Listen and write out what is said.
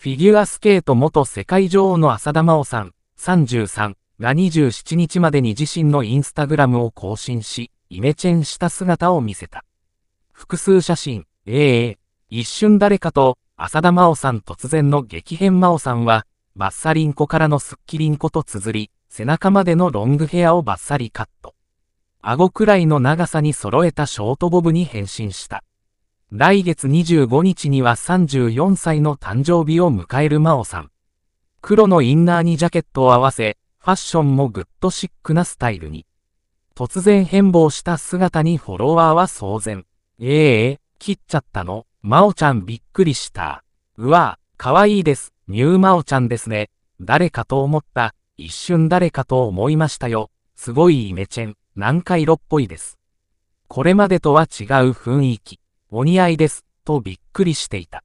フィギュアスケート元世界女王の浅田真央さん、33が27日までに自身のインスタグラムを更新し、イメチェンした姿を見せた。複数写真、ええ一瞬誰かと、浅田真央さん突然の激変真央さんは、バッサリンコからのスッキリンコと綴り、背中までのロングヘアをバッサリカット。顎くらいの長さに揃えたショートボブに変身した。来月25日には34歳の誕生日を迎える真央さん。黒のインナーにジャケットを合わせ、ファッションもグッドシックなスタイルに。突然変貌した姿にフォロワーは騒然。ええー、切っちゃったの。まおちゃんびっくりした。うわぁ、かわいいです。ニューまおちゃんですね。誰かと思った。一瞬誰かと思いましたよ。すごいイメチェン。何回色っぽいです。これまでとは違う雰囲気。お似合いです、とびっくりしていた。